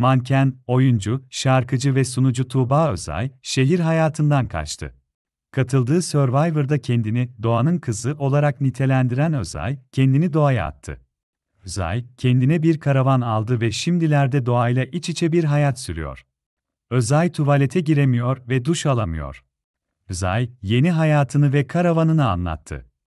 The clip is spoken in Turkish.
Manken, oyuncu, şarkıcı ve sunucu Tuğba Özay, şehir hayatından kaçtı. Katıldığı Survivor'da kendini doğanın kızı olarak nitelendiren Özay, kendini doğaya attı. Özay, kendine bir karavan aldı ve şimdilerde doğayla iç içe bir hayat sürüyor. Özay tuvalete giremiyor ve duş alamıyor. Özay, yeni hayatını ve karavanını anlattı.